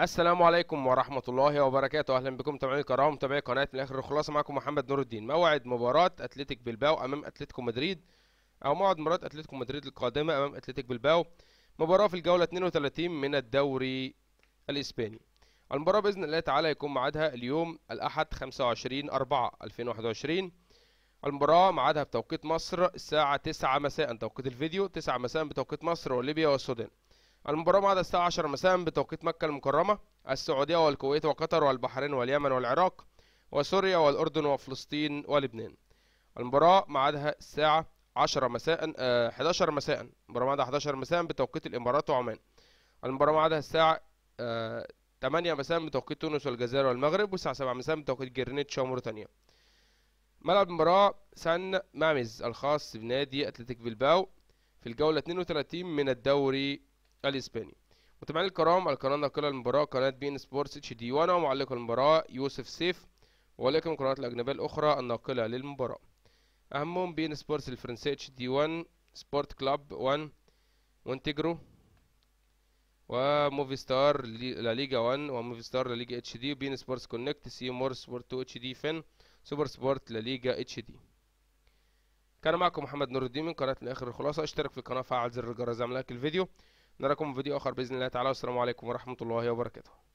السلام عليكم ورحمة الله وبركاته أهلا بكم متابعين الكرام متابعي قناة من الآخر الخلاصة معكم محمد نور الدين موعد مباراة أتلتيك بلباو أمام أتلتيكو مدريد أو موعد مباراة أتلتيكو مدريد القادمة أمام أتلتيك بلباو مباراة في الجولة 32 من الدوري الإسباني المباراة بإذن الله تعالى يكون معادها اليوم الأحد 25 4 2021 المباراة معادها بتوقيت مصر الساعة 9 مساء توقيت الفيديو 9 مساء بتوقيت مصر وليبيا والسودان المباراة بعد الساعة 10 مساء بتوقيت مكة المكرمة السعودية والكويت وقطر والبحرين واليمن والعراق وسوريا والأردن وفلسطين ولبنان المباراة معادها الساعة 10 مساء 11 آه، مساء المباراة معادها 11 مساء بتوقيت الإمارات وعمان المباراة معادها الساعة 8 آه، مساء بتوقيت تونس والجزائر والمغرب والساعة 7 مساء بتوقيت جرينيتش وموريتانيا ملعب المباراة سان مامز الخاص بنادي أتلتيك بلباو في الجولة 32 من الدوري الاسباني متابعينا الكرام القناه الناقله للمباراه قناه بي ان سبورتس اتش دي وانا معلق المباراه يوسف سيف ولكم القنوات الاجنبيه الاخرى الناقله للمباراه اهمهم بي ان سبورتس الفرنسيه اتش دي 1 سبورت كلاب 1 وانتجرو وموفي ستار لا ليجا 1 وموفي ستار لا ليجا اتش دي ان سبورتس كونكت سي مور سبورت 2 اتش دي فين سوبر سبورت لا ليجا اتش دي كان معكم محمد نور الدين من قناه الاخر الخلاصه اشترك في القناه فعل زر الجرس اعمل لايك الفيديو نراكم في فيديو آخر بإذن الله تعالى والسلام عليكم ورحمة الله وبركاته